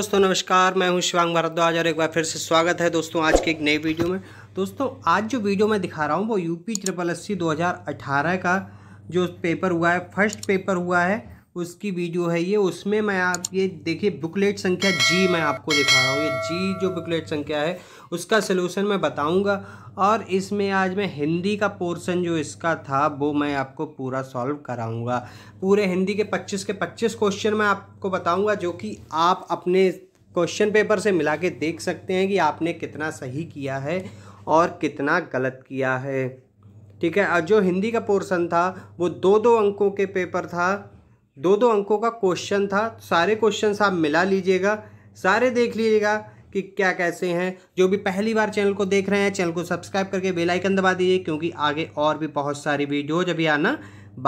दोस्तों नमस्कार मैं हूं शिवांग भारद्वाज और एक बार फिर से स्वागत है दोस्तों आज की एक नई वीडियो में दोस्तों आज जो वीडियो मैं दिखा रहा हूं वो यूपी ट्रिपल एस सी का जो पेपर हुआ है फर्स्ट पेपर हुआ है उसकी वीडियो है ये उसमें मैं आप ये देखिए बुकलेट संख्या जी मैं आपको दिखा रहा हूँ ये जी जो बुकलेट संख्या है उसका सलूशन मैं बताऊँगा और इसमें आज मैं हिंदी का पोर्शन जो इसका था वो मैं आपको पूरा सॉल्व कराऊँगा पूरे हिंदी के पच्चीस के पच्चीस क्वेश्चन मैं आपको बताऊँगा जो कि आप अपने क्वेश्चन पेपर से मिला के देख सकते हैं कि आपने कितना सही किया है और कितना गलत किया है ठीक है और जो हिंदी का पोर्शन था वो दो दो अंकों के पेपर था दो दो अंकों का क्वेश्चन था सारे क्वेश्चन आप मिला लीजिएगा सारे देख लीजिएगा कि क्या कैसे हैं जो भी पहली बार चैनल को देख रहे हैं चैनल को सब्सक्राइब करके बेल आइकन दबा दीजिए क्योंकि आगे और भी बहुत सारी वीडियोज अभी आना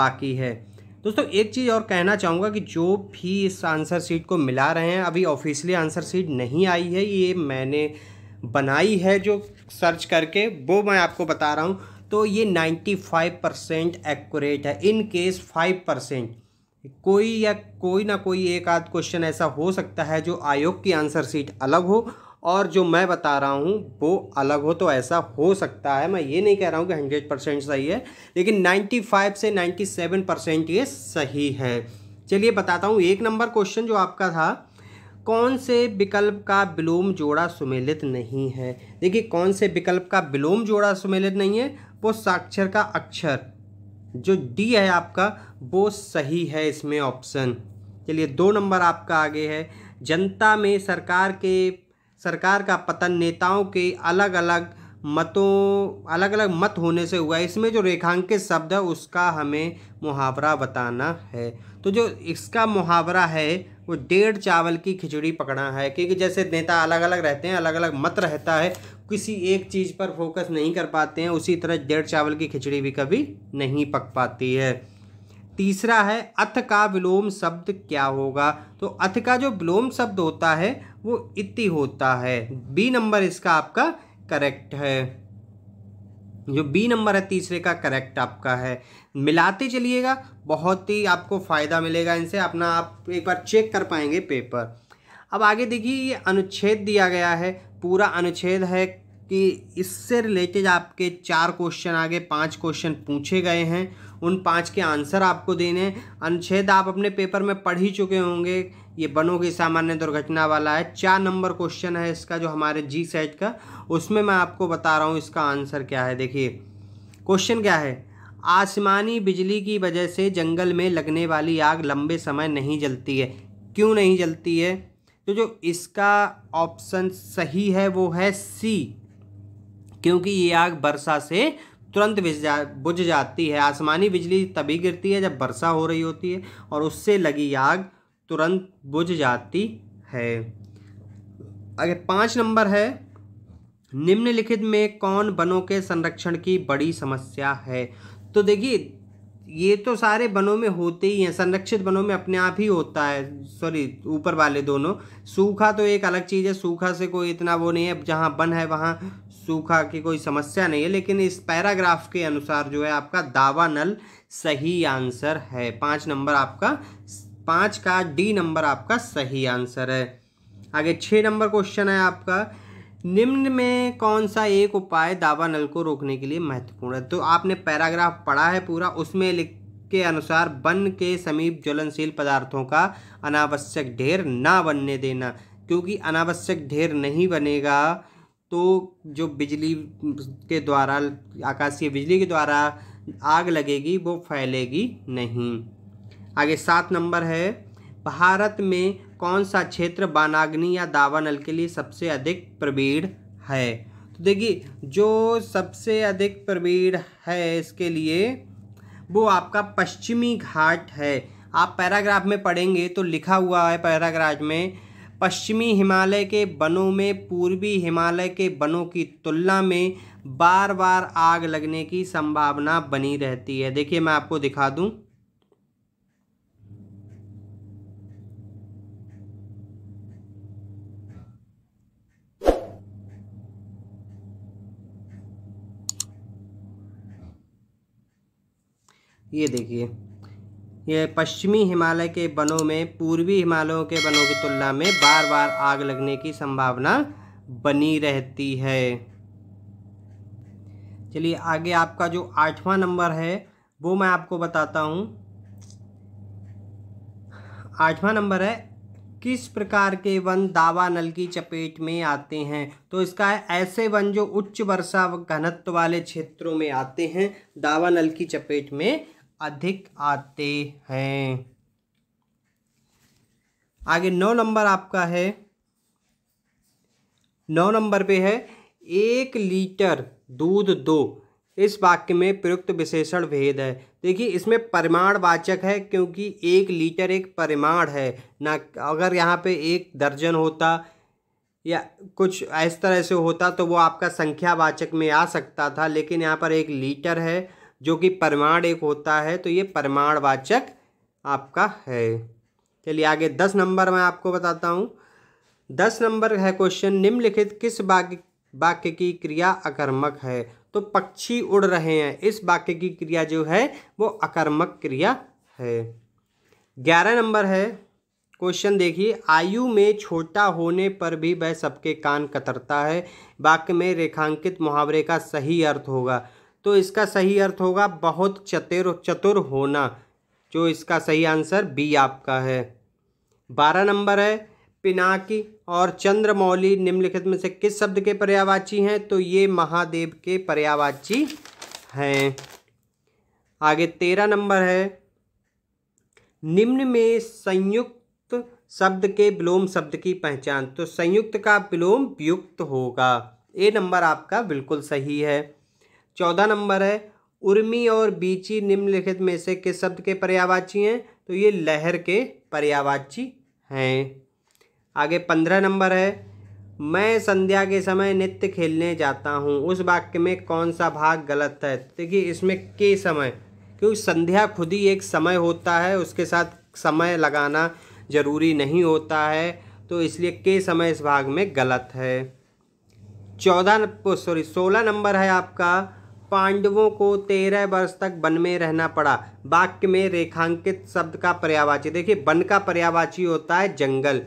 बाकी है दोस्तों एक चीज़ और कहना चाहूँगा कि जो भी इस आंसर सीट को मिला रहे हैं अभी ऑफिशियली आंसर सीट नहीं आई है ये मैंने बनाई है जो सर्च करके वो मैं आपको बता रहा हूँ तो ये 95 परसेंट एक्यूरेट है इनकेस फाइव परसेंट कोई या कोई ना कोई एक आध क्वेश्चन ऐसा हो सकता है जो आयोग की आंसर सीट अलग हो और जो मैं बता रहा हूँ वो अलग हो तो ऐसा हो सकता है मैं ये नहीं कह रहा हूँ कि हंड्रेड परसेंट सही है लेकिन नाइन्टी फाइव से नाइन्टी सेवन परसेंट ये सही है चलिए बताता हूँ एक नंबर क्वेश्चन जो आपका था कौन से विकल्प का विलोम जोड़ा सुमेलित नहीं है देखिए कौन से विकल्प का विलोम जोड़ा सुमेलित नहीं है वो साक्षर का अक्षर जो डी है आपका वो सही है इसमें ऑप्शन चलिए दो नंबर आपका आगे है जनता में सरकार के सरकार का पतन नेताओं के अलग अलग मतों अलग अलग मत होने से हुआ है इसमें जो रेखांकित शब्द है उसका हमें मुहावरा बताना है तो जो इसका मुहावरा है वो डेढ़ चावल की खिचड़ी पकड़ा है क्योंकि जैसे नेता अलग अलग रहते हैं अलग अलग मत रहता है किसी एक चीज़ पर फोकस नहीं कर पाते हैं उसी तरह जड़ चावल की खिचड़ी भी कभी नहीं पक पाती है तीसरा है अथ का विलोम शब्द क्या होगा तो अथ का जो विलोम शब्द होता है वो इति होता है बी नंबर इसका आपका करेक्ट है जो बी नंबर है तीसरे का करेक्ट आपका है मिलाते चलिएगा बहुत ही आपको फ़ायदा मिलेगा इनसे अपना आप एक बार चेक कर पाएंगे पेपर अब आगे देखिए ये अनुच्छेद दिया गया है पूरा अनुच्छेद है कि इससे रिलेटेड आपके चार क्वेश्चन आगे पांच क्वेश्चन पूछे गए हैं उन पांच के आंसर आपको देने अनुच्छेद आप अपने पेपर में पढ़ ही चुके होंगे ये बनों की सामान्य दुर्घटना वाला है चार नंबर क्वेश्चन है इसका जो हमारे जी सेट का उसमें मैं आपको बता रहा हूँ इसका आंसर क्या है देखिए क्वेश्चन क्या है आसमानी बिजली की वजह से जंगल में लगने वाली आग लंबे समय नहीं जलती है क्यों नहीं जलती है तो जो इसका ऑप्शन सही है वो है सी क्योंकि ये आग वर्षा से तुरंत बुझ जा बुझ जाती है आसमानी बिजली तभी गिरती है जब वर्षा हो रही होती है और उससे लगी आग तुरंत बुझ जाती है अगर पाँच नंबर है निम्नलिखित में कौन वनों के संरक्षण की बड़ी समस्या है तो देखिए ये तो सारे वनों में होते ही हैं संरक्षित वनों में अपने आप ही होता है सॉरी ऊपर वाले दोनों सूखा तो एक अलग चीज़ है सूखा से कोई इतना वो नहीं है जहाँ वन है वहाँ सूखा की कोई समस्या नहीं है लेकिन इस पैराग्राफ के अनुसार जो है आपका दावा नल सही आंसर है पाँच नंबर आपका पाँच का डी नंबर आपका सही आंसर है आगे छः नंबर क्वेश्चन है आपका निम्न में कौन सा एक उपाय दावा नल को रोकने के लिए महत्वपूर्ण है तो आपने पैराग्राफ पढ़ा है पूरा उसमें लिख के अनुसार वन के समीप ज्वलनशील पदार्थों का अनावश्यक ढेर ना बनने देना क्योंकि अनावश्यक ढेर नहीं बनेगा तो जो बिजली के द्वारा आकाशीय बिजली के द्वारा आग लगेगी वो फैलेगी नहीं आगे सात नंबर है भारत में कौन सा क्षेत्र बानाग्नि या दावानल के लिए सबसे अधिक प्रवीण है तो देखिए जो सबसे अधिक प्रवीण है इसके लिए वो आपका पश्चिमी घाट है आप पैराग्राफ में पढ़ेंगे तो लिखा हुआ है पैराग्राफ में पश्चिमी हिमालय के वनों में पूर्वी हिमालय के वनों की तुलना में बार बार आग लगने की संभावना बनी रहती है देखिए मैं आपको दिखा दूं ये देखिए ये पश्चिमी हिमालय के वनों में पूर्वी हिमालयों के वनों की तुलना में बार बार आग लगने की संभावना बनी रहती है चलिए आगे आपका जो आठवां नंबर है वो मैं आपको बताता हूँ आठवां नंबर है किस प्रकार के वन दावा नल की चपेट में आते हैं तो इसका है ऐसे वन जो उच्च वर्षा घनत्व वाले क्षेत्रों में आते हैं दावा नल की चपेट में अधिक आते हैं आगे नौ नंबर आपका है नौ नंबर पे है एक लीटर दूध दो इस वाक्य में प्रयुक्त विशेषण भेद है देखिए इसमें परिमाण वाचक है क्योंकि एक लीटर एक परिमाण है ना अगर यहाँ पे एक दर्जन होता या कुछ इस तरह से होता तो वो आपका संख्यावाचक में आ सकता था लेकिन यहाँ पर एक लीटर है जो कि परमाण एक होता है तो ये परमाणवाचक आपका है चलिए आगे दस नंबर मैं आपको बताता हूँ दस नंबर है क्वेश्चन निम्नलिखित किस वाक्य वाक्य की क्रिया अकर्मक है तो पक्षी उड़ रहे हैं इस वाक्य की क्रिया जो है वो अकर्मक क्रिया है ग्यारह नंबर है क्वेश्चन देखिए आयु में छोटा होने पर भी वह सबके कान कतरता है वाक्य में रेखांकित मुहावरे का सही अर्थ होगा तो इसका सही अर्थ होगा बहुत चतुर चतुर होना जो इसका सही आंसर बी आपका है बारह नंबर है पिनाकी और चंद्रमौली निम्नलिखित में से किस शब्द के पर्यावाची हैं तो ये महादेव के पर्यावाची हैं आगे तेरह नंबर है निम्न में संयुक्त शब्द के विलोम शब्द की पहचान तो संयुक्त का विलोम वियुक्त होगा ए नंबर आपका बिल्कुल सही है चौदह नंबर है उर्मी और बीची निम्नलिखित में से किस शब्द के पर्यावाची हैं तो ये लहर के पर्यावाची हैं आगे पंद्रह नंबर है मैं संध्या के समय नित्य खेलने जाता हूँ उस वाक्य में कौन सा भाग गलत है देखिए इसमें के समय क्योंकि संध्या खुद ही एक समय होता है उसके साथ समय लगाना ज़रूरी नहीं होता है तो इसलिए के समय इस भाग में गलत है चौदह सॉरी सोलह नंबर है आपका पांडवों को तेरह वर्ष तक वन में रहना पड़ा वाक्य में रेखांकित शब्द का पर्यावाची देखिए वन का पर्यावाची होता है जंगल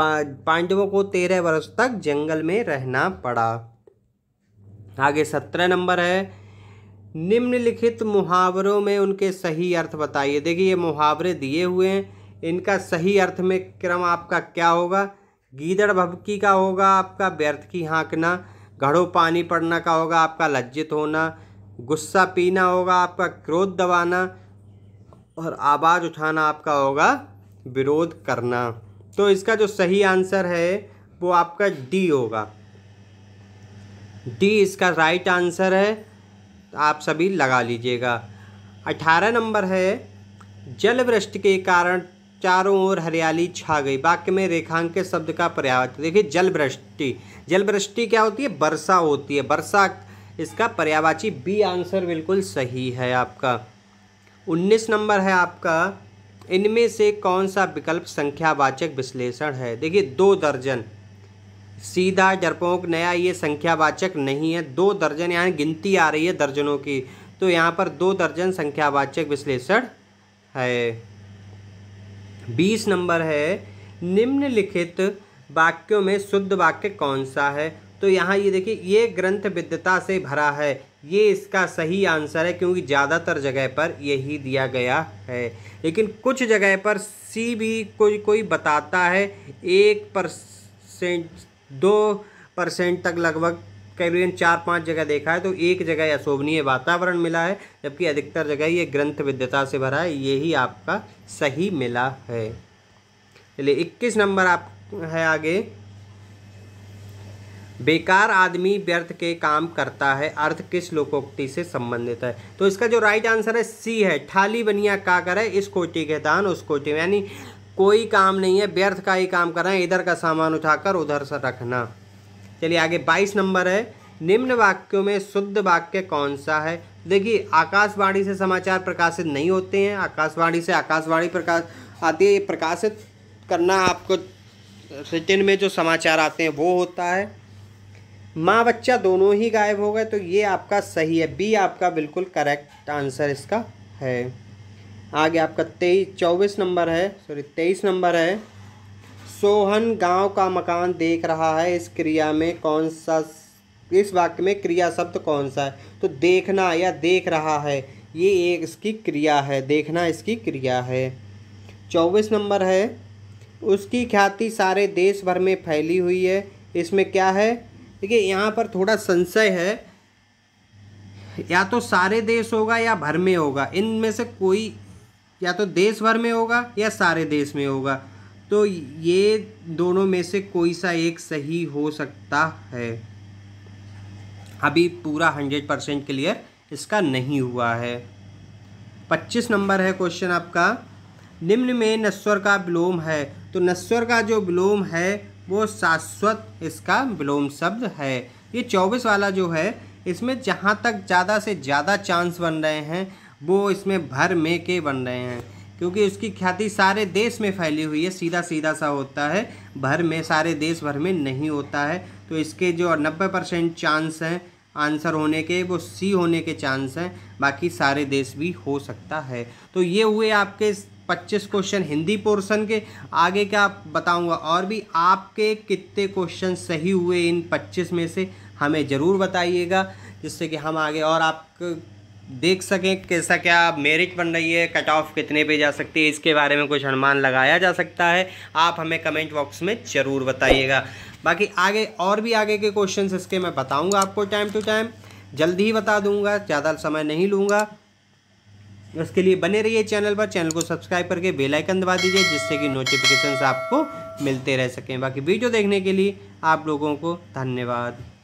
पांडवों को तेरह वर्ष तक जंगल में रहना पड़ा आगे सत्रह नंबर है निम्नलिखित मुहावरों में उनके सही अर्थ बताइए देखिए ये मुहावरे दिए हुए हैं इनका सही अर्थ में क्रम आपका क्या होगा गीदड़ भभकी का होगा आपका व्यर्थ की हाँकना गढ़ो पानी पड़ना का होगा आपका लज्जित होना गुस्सा पीना होगा आपका क्रोध दबाना और आवाज़ उठाना आपका होगा विरोध करना तो इसका जो सही आंसर है वो आपका डी होगा डी इसका राइट आंसर है आप सभी लगा लीजिएगा अठारह नंबर है जलवृष्टि के कारण चारों ओर हरियाली छा गई वाक्य में रेखांकित शब्द का पर्यावाचक देखिए जलवृष्टि जलवृष्टि क्या होती है वर्षा होती है वर्षा इसका पर्यावाची बी आंसर बिल्कुल सही है आपका उन्नीस नंबर है आपका इनमें से कौन सा विकल्प संख्यावाचक विश्लेषण है देखिए दो दर्जन सीधा जरपोंक नया ये संख्यावाचक नहीं है दो दर्जन यहाँ गिनती आ रही है दर्जनों की तो यहाँ पर दो दर्जन संख्यावाचक विश्लेषण है बीस नंबर है निम्नलिखित वाक्यों में शुद्ध वाक्य कौन सा है तो यहाँ ये देखिए ये ग्रंथ विद्यता से भरा है ये इसका सही आंसर है क्योंकि ज़्यादातर जगह पर यही दिया गया है लेकिन कुछ जगह पर सी भी कोई कोई बताता है एक परसेंट दो परसेंट तक लगभग कैब्रियन चार पांच जगह देखा है तो एक जगह अशोभनीय वातावरण मिला है जबकि अधिकतर जगह ये ग्रंथ विद्यता से भरा है यही आपका सही मिला है चलिए इक्कीस नंबर आप है आगे बेकार आदमी व्यर्थ के काम करता है अर्थ किस लोकोक्ति से संबंधित है तो इसका जो राइट आंसर है सी है ठाली बनिया का करे इस कोटी के दान उस कोटी यानी कोई काम नहीं है व्यर्थ का ही काम कर रहे हैं इधर का सामान उठाकर उधर से रखना चलिए आगे बाईस नंबर है निम्न वाक्यों में शुद्ध वाक्य कौन सा है देखिए आकाशवाणी से समाचार प्रकाशित नहीं होते हैं आकाशवाणी से आकाशवाणी प्रकाश आती है ये प्रकाशित करना आपको रिटिन में जो समाचार आते हैं वो होता है माँ बच्चा दोनों ही गायब हो गए तो ये आपका सही है बी आपका बिल्कुल करेक्ट आंसर इसका है आगे आपका तेईस चौबीस नंबर है सॉरी तेईस नंबर है सोहन गांव का मकान देख रहा है इस क्रिया में कौन सा इस वाक्य में क्रिया शब्द कौन सा है तो देखना या देख रहा है ये एक इसकी क्रिया है देखना इसकी क्रिया है चौबीस नंबर है उसकी ख्याति सारे देश भर में फैली हुई है इसमें क्या है देखिए यहाँ पर थोड़ा संशय है या तो सारे देश होगा या भर में होगा इनमें से कोई या तो देश भर में होगा या सारे देश में होगा तो ये दोनों में से कोई सा एक सही हो सकता है अभी पूरा हंड्रेड परसेंट क्लियर इसका नहीं हुआ है पच्चीस नंबर है क्वेश्चन आपका निम्न में नस्वर का विलोम है तो नस्वर का जो विलोम है वो शाश्वत इसका विलोम शब्द है ये चौबीस वाला जो है इसमें जहाँ तक ज़्यादा से ज़्यादा चांस बन रहे हैं वो इसमें भर में के बन रहे हैं क्योंकि उसकी ख्याति सारे देश में फैली हुई है सीधा सीधा सा होता है भर में सारे देश भर में नहीं होता है तो इसके जो नब्बे परसेंट चांस हैं आंसर होने के वो सी होने के चांस हैं बाकी सारे देश भी हो सकता है तो ये हुए आपके पच्चीस क्वेश्चन हिंदी पोर्शन के आगे क्या बताऊंगा और भी आपके कितने क्वेश्चन सही हुए इन पच्चीस में से हमें ज़रूर बताइएगा जिससे कि हम आगे और आप देख सकें कैसा क्या मेरिट बन रही है कट ऑफ कितने पे जा सकती है इसके बारे में कुछ अनुमान लगाया जा सकता है आप हमें कमेंट बॉक्स में ज़रूर बताइएगा बाकी आगे और भी आगे के क्वेश्चन इसके मैं बताऊँगा आपको टाइम टू टाइम जल्दी ही बता दूँगा ज़्यादा समय नहीं लूँगा उसके लिए बने रहिए चैनल पर चैनल को सब्सक्राइब करके बेल आइकन दबा दीजिए जिससे कि नोटिफिकेशंस आपको मिलते रह सकें बाकी वीडियो देखने के लिए आप लोगों को धन्यवाद